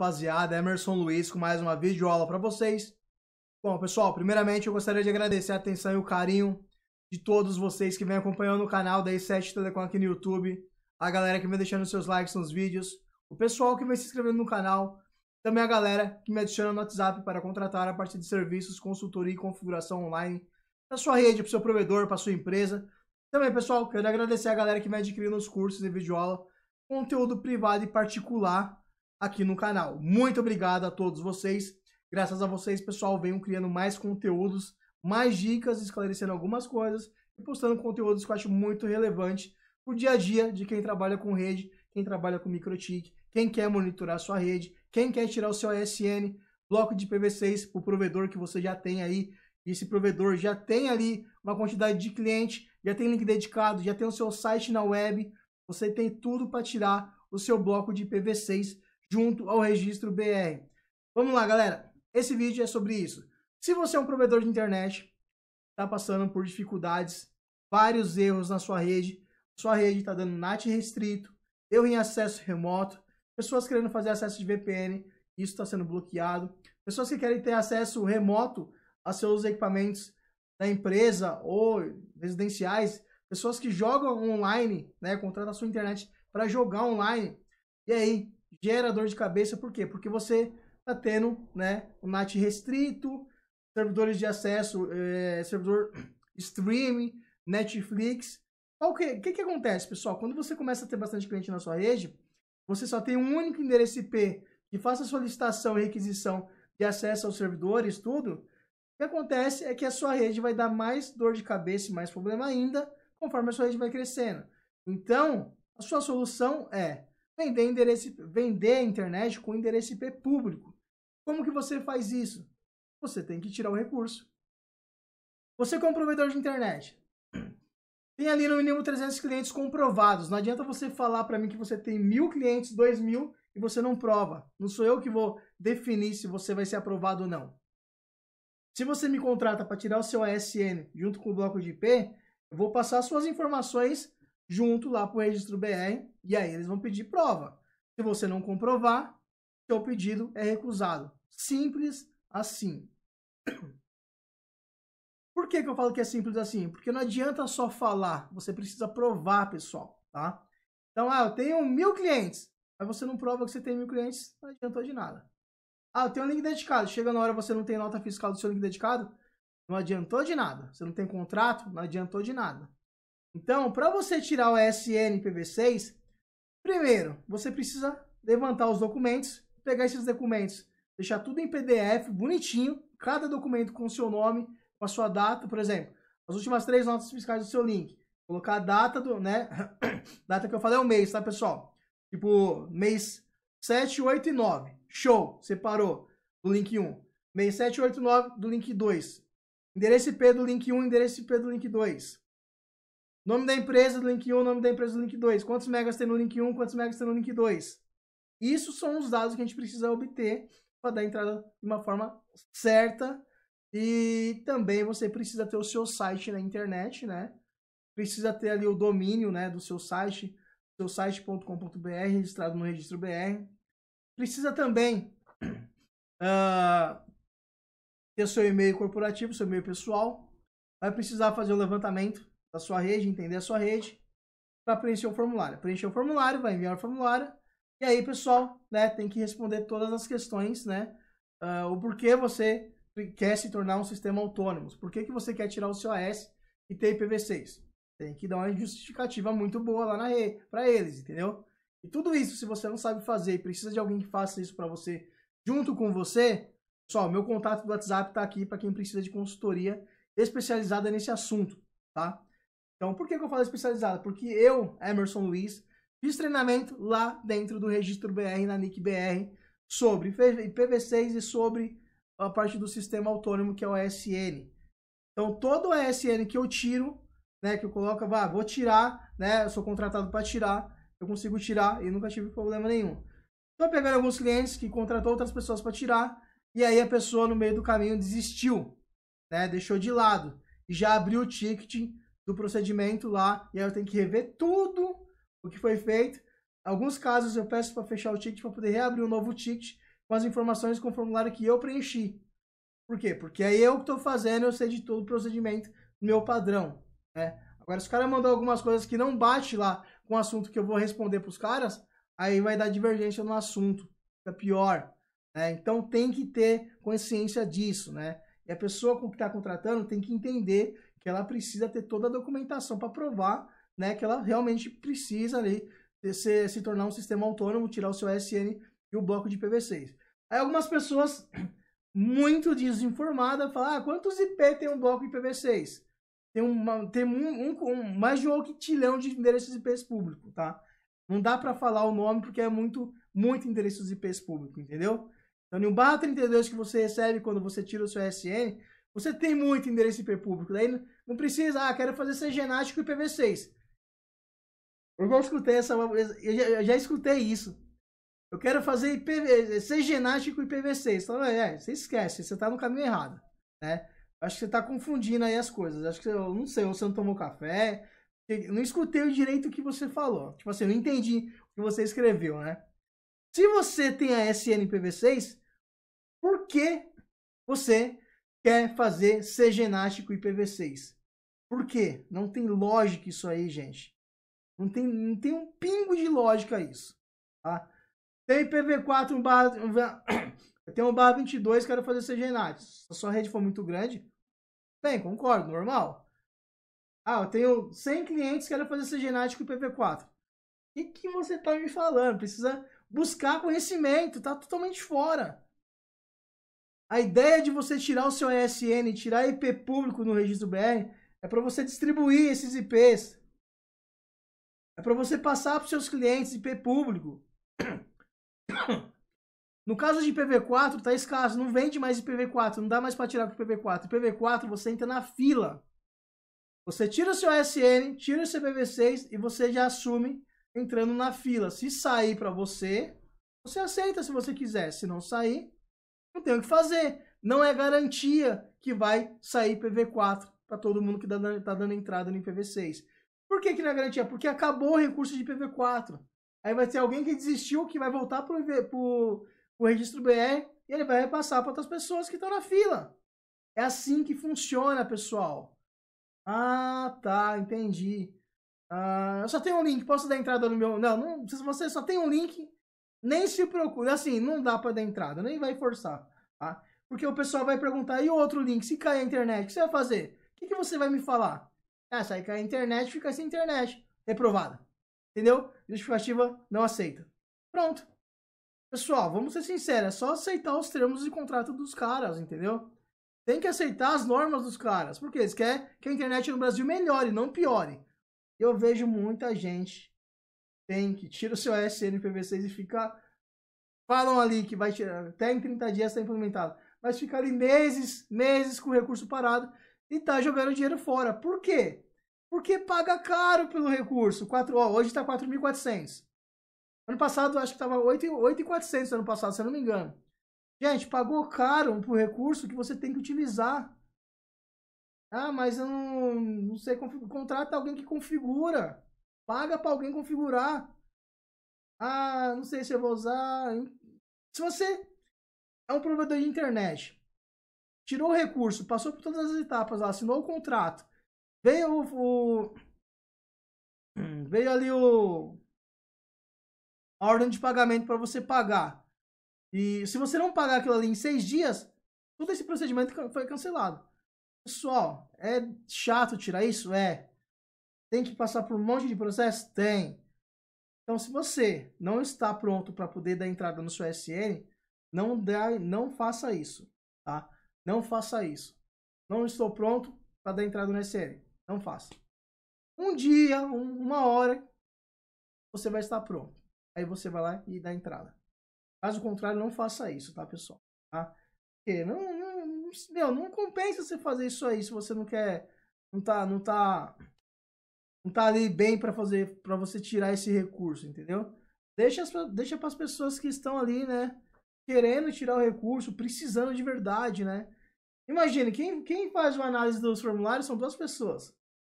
rapaziada. Emerson Luiz com mais uma videoaula para vocês. Bom, pessoal, primeiramente eu gostaria de agradecer a atenção e o carinho de todos vocês que vem acompanhando o canal da E7 Telecom aqui no YouTube, a galera que vem deixando seus likes nos vídeos, o pessoal que vem se inscrevendo no canal, também a galera que me adiciona no WhatsApp para contratar a partir de serviços, consultoria e configuração online para sua rede, para seu provedor, para sua empresa. Também, pessoal, quero agradecer a galera que vem adquirindo os cursos e videoaula, conteúdo privado e particular aqui no canal. Muito obrigado a todos vocês. Graças a vocês, pessoal, venham criando mais conteúdos, mais dicas, esclarecendo algumas coisas e postando conteúdos que eu acho muito relevante o dia a dia de quem trabalha com rede, quem trabalha com microtik, quem quer monitorar sua rede, quem quer tirar o seu ASN, bloco de PV6 para o provedor que você já tem aí, e esse provedor já tem ali uma quantidade de cliente, já tem link dedicado, já tem o seu site na web, você tem tudo para tirar o seu bloco de PV6 junto ao registro BR. Vamos lá, galera. Esse vídeo é sobre isso. Se você é um provedor de internet, está passando por dificuldades, vários erros na sua rede, sua rede está dando NAT restrito, erro em acesso remoto, pessoas querendo fazer acesso de VPN, isso está sendo bloqueado, pessoas que querem ter acesso remoto a seus equipamentos da empresa ou residenciais, pessoas que jogam online, né, contratam a sua internet para jogar online. E aí, gera dor de cabeça, por quê? Porque você está tendo né, o NAT restrito, servidores de acesso, é, servidor streaming, Netflix. O que, que, que acontece, pessoal? Quando você começa a ter bastante cliente na sua rede, você só tem um único endereço IP que faça solicitação e requisição de acesso aos servidores, tudo, o que acontece é que a sua rede vai dar mais dor de cabeça e mais problema ainda, conforme a sua rede vai crescendo. Então, a sua solução é Vender, endereço, vender a internet com endereço IP público. Como que você faz isso? Você tem que tirar o recurso. Você como é provedor de internet, tem ali no mínimo 300 clientes comprovados. Não adianta você falar para mim que você tem mil clientes, dois mil, e você não prova. Não sou eu que vou definir se você vai ser aprovado ou não. Se você me contrata para tirar o seu ASN junto com o bloco de IP, eu vou passar suas informações junto lá para o registro BR e aí eles vão pedir prova. Se você não comprovar, seu pedido é recusado. Simples assim. Por que, que eu falo que é simples assim? Porque não adianta só falar, você precisa provar, pessoal, tá? Então, ah, eu tenho mil clientes, mas você não prova que você tem mil clientes, não adiantou de nada. Ah, eu tenho um link dedicado, chega na hora você não tem nota fiscal do seu link dedicado, não adiantou de nada. Você não tem contrato, não adiantou de nada. Então, para você tirar o snpv 6 primeiro, você precisa levantar os documentos, pegar esses documentos, deixar tudo em PDF, bonitinho, cada documento com o seu nome, com a sua data, por exemplo, as últimas três notas fiscais do seu link. Colocar a data do, né? data que eu falei é o mês, tá, pessoal? Tipo, mês 7, 8 e 9. Show! Separou do link 1. Mês 7, 8 e 9 do link 2. Endereço IP do link 1, endereço IP do link 2. Nome da empresa do link 1, nome da empresa do link 2. Quantos megas tem no link 1, quantos megas tem no link 2. Isso são os dados que a gente precisa obter para dar entrada de uma forma certa. E também você precisa ter o seu site na internet, né? Precisa ter ali o domínio né, do seu site, seu site.com.br, registrado no registro BR. Precisa também uh, ter seu e-mail corporativo, seu e-mail pessoal. Vai precisar fazer o levantamento da sua rede, entender a sua rede, para preencher o formulário. Preencher o formulário, vai enviar o formulário. E aí, pessoal, né, tem que responder todas as questões, né? Uh, o porquê você quer se tornar um sistema autônomo. Por que, que você quer tirar o COS e ter IPv6? Tem que dar uma justificativa muito boa lá na rede para eles, entendeu? E tudo isso, se você não sabe fazer e precisa de alguém que faça isso para você junto com você, só meu contato do WhatsApp está aqui para quem precisa de consultoria especializada nesse assunto, tá? Então, por que, que eu falo especializada? Porque eu, Emerson Luiz, fiz treinamento lá dentro do Registro BR, na NIC BR, sobre IPv6 e sobre a parte do sistema autônomo que é o ASN. Então, todo o ASN que eu tiro, né, que eu coloco, ah, vou tirar, né, eu sou contratado para tirar, eu consigo tirar e nunca tive problema nenhum. Estou pegando alguns clientes que contratou outras pessoas para tirar, e aí a pessoa no meio do caminho desistiu, né, deixou de lado, e já abriu o ticket do procedimento lá, e aí eu tenho que rever tudo o que foi feito. Alguns casos eu peço para fechar o ticket para poder reabrir um novo ticket com as informações com o formulário que eu preenchi. Por quê? Porque aí eu que estou fazendo, eu sei de todo o procedimento, meu padrão. Né? Agora, se o cara mandou algumas coisas que não bate lá com o assunto que eu vou responder para os caras, aí vai dar divergência no assunto, É pior. Né? Então tem que ter consciência disso, né? E a pessoa com que está contratando tem que entender que ela precisa ter toda a documentação para provar né, que ela realmente precisa ali se, se tornar um sistema autônomo, tirar o seu SN e o bloco de ipv 6 Aí algumas pessoas muito desinformadas falam, ah, quantos IP tem um bloco de PV6? Tem, uma, tem um, um, um mais de um octilhão de endereços IPs públicos, tá? Não dá para falar o nome porque é muito, muito endereços IPs públicos, entendeu? Então, no barra 32 que você recebe quando você tira o seu SN, você tem muito endereço IP público. Daí não precisa, ah, quero fazer ser genático IPv6. Eu já escutei essa. Eu já, eu já escutei isso. Eu quero fazer IPv, ser genático IPv6. Então, é, você esquece, você está no caminho errado. Né? Acho que você está confundindo aí as coisas. Acho que eu não sei, ou você não tomou café. Eu não escutei o direito o que você falou. Tipo assim, eu não entendi o que você escreveu, né? Se você tem a SNPv6, por que você quer fazer ser genástico IPv6. Por quê? Não tem lógica isso aí, gente. Não tem, não tem um pingo de lógica isso. Tá? Tem IPv4 um barra, um, tem um barra 22, quero fazer CGNAT. Se a sua rede for muito grande, bem concordo, normal. Ah, eu tenho 100 clientes, quero fazer CGNAT com IPv4. O que, que você está me falando? Precisa buscar conhecimento, tá totalmente fora. A ideia de você tirar o seu ESN, tirar IP público no registro BR, é para você distribuir esses IPs. É para você passar para os seus clientes IP público. No caso de IPv4, tá escasso, não vende mais IPv4, não dá mais para tirar com IPv4. IPv4 você entra na fila. Você tira o seu ESN, tira o seu IPv6 e você já assume entrando na fila. Se sair para você, você aceita se você quiser. Se não sair, não tem o que fazer. Não é garantia que vai sair IPv4 para todo mundo que está tá dando entrada no IPv6. Por que, que não é garantia? Porque acabou o recurso de IPv4. Aí vai ter alguém que desistiu que vai voltar para o registro BR e ele vai repassar para outras pessoas que estão na fila. É assim que funciona, pessoal. Ah, tá, entendi. Ah, eu só tenho um link, posso dar entrada no meu. Não, não, você só tem um link, nem se procura, assim, não dá para dar entrada, nem vai forçar, tá? Porque o pessoal vai perguntar, e o outro link, se cair a internet, o que você vai fazer? O que, que você vai me falar? Ah, aí cair a internet, fica sem internet. Reprovada. Entendeu? Justificativa não aceita. Pronto. Pessoal, vamos ser sinceros, é só aceitar os termos de contrato dos caras, entendeu? Tem que aceitar as normas dos caras, porque eles querem que a internet no Brasil melhore, não piore. Eu vejo muita gente tem que tira o seu SNPV6 e fica. Falam ali que vai tirar, até em 30 dias está implementado. Mas fica ali meses, meses com o recurso parado e tá jogando dinheiro fora. Por quê? Porque paga caro pelo recurso. quatro ó, hoje está 4.400. Ano passado acho que estava 8.400 ano passado, se eu não me engano. Gente, pagou caro por recurso que você tem que utilizar. Ah, mas eu não, não sei, contrata alguém que configura. Paga para alguém configurar. Ah, não sei se eu vou usar. Se você é um provedor de internet, tirou o recurso, passou por todas as etapas, assinou o contrato, veio o, o veio ali o a ordem de pagamento para você pagar. E se você não pagar aquilo ali em seis dias, todo esse procedimento foi cancelado. Pessoal, é chato tirar isso? É. Tem que passar por um monte de processo? Tem. Então, se você não está pronto para poder dar entrada no seu SN, não, dá, não faça isso, tá? Não faça isso. Não estou pronto para dar entrada no SN. Não faça. Um dia, um, uma hora, você vai estar pronto. Aí você vai lá e dá entrada. Caso contrário, não faça isso, tá, pessoal? Tá? Porque não, não, não, meu, não compensa você fazer isso aí se você não quer, não tá, não tá não tá ali bem para fazer para você tirar esse recurso, entendeu? Deixa as, deixa para as pessoas que estão ali, né, querendo tirar o recurso, precisando de verdade, né? Imagine, quem, quem faz uma análise dos formulários são duas pessoas.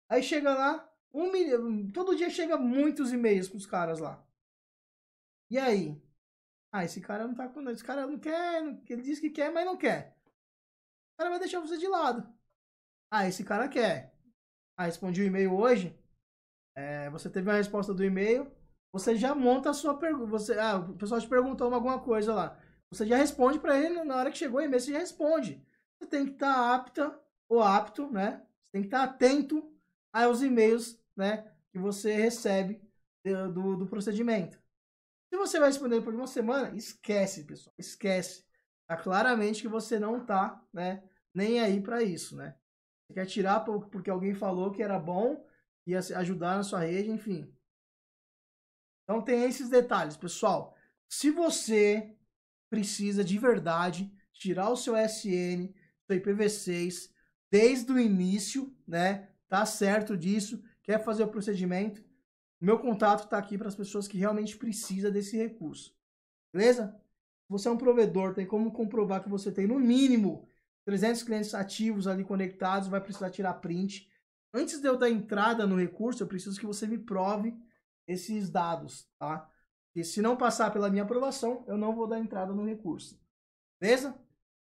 Aí chega lá, um milhão, todo dia chega muitos e-mails pros caras lá. E aí? Ah, esse cara não tá com esse cara não quer, ele diz que quer, mas não quer. O cara vai deixar você de lado. Ah, esse cara quer. Ah, respondi o um e-mail hoje, é, você teve uma resposta do e-mail, você já monta a sua pergunta. Você, ah, o pessoal te perguntou alguma coisa lá. Você já responde para ele na hora que chegou o e-mail, você já responde. Você tem que estar tá apta ou apto, né? Você tem que estar tá atento aos e-mails, né? Que você recebe do, do, procedimento. Se você vai responder por uma semana, esquece, pessoal, esquece. Tá claramente que você não tá, né? Nem aí para isso, né? Você quer tirar porque alguém falou que era bom e ajudar na sua rede, enfim. Então tem esses detalhes, pessoal. Se você precisa de verdade tirar o seu SN, seu IPv6 desde o início, né? Tá certo disso, quer fazer o procedimento? Meu contato está aqui para as pessoas que realmente precisam desse recurso. Beleza? Se você é um provedor, tem como comprovar que você tem no mínimo 300 clientes ativos ali conectados, vai precisar tirar print Antes de eu dar entrada no recurso, eu preciso que você me prove esses dados, tá? E se não passar pela minha aprovação, eu não vou dar entrada no recurso. Beleza?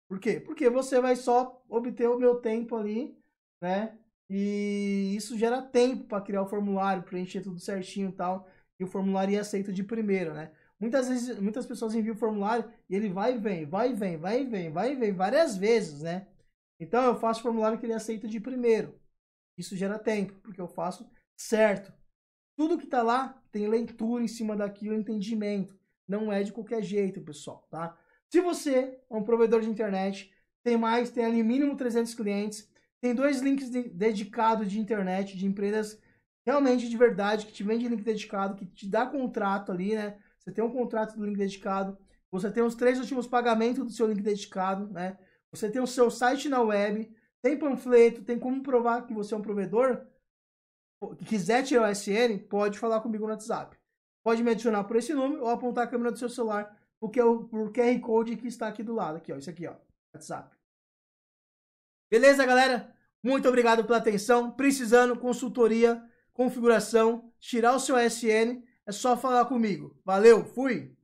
Por quê? Porque você vai só obter o meu tempo ali, né? E isso gera tempo para criar o formulário, preencher tudo certinho e tal. E o formulário é aceito de primeira, né? Muitas vezes, muitas pessoas enviam o formulário e ele vai e vem, vai e vem, vai e vem, vai e vem, várias vezes, né? Então eu faço o formulário que ele é aceita de primeiro. Isso gera tempo, porque eu faço certo. Tudo que está lá tem leitura em cima daquilo, entendimento. Não é de qualquer jeito, pessoal, tá? Se você é um provedor de internet, tem mais, tem ali mínimo 300 clientes, tem dois links de, dedicados de internet, de empresas realmente de verdade, que te vende link dedicado, que te dá contrato ali, né? Você tem um contrato do link dedicado, você tem os três últimos pagamentos do seu link dedicado, né? Você tem o seu site na web, tem panfleto, tem como provar que você é um provedor. Que quiser tirar o SN, pode falar comigo no WhatsApp. Pode me adicionar por esse número ou apontar a câmera do seu celular porque é o por QR Code que está aqui do lado. Aqui, ó. Isso aqui, ó. WhatsApp. Beleza, galera? Muito obrigado pela atenção. Precisando, consultoria, configuração, tirar o seu SN, é só falar comigo. Valeu, fui!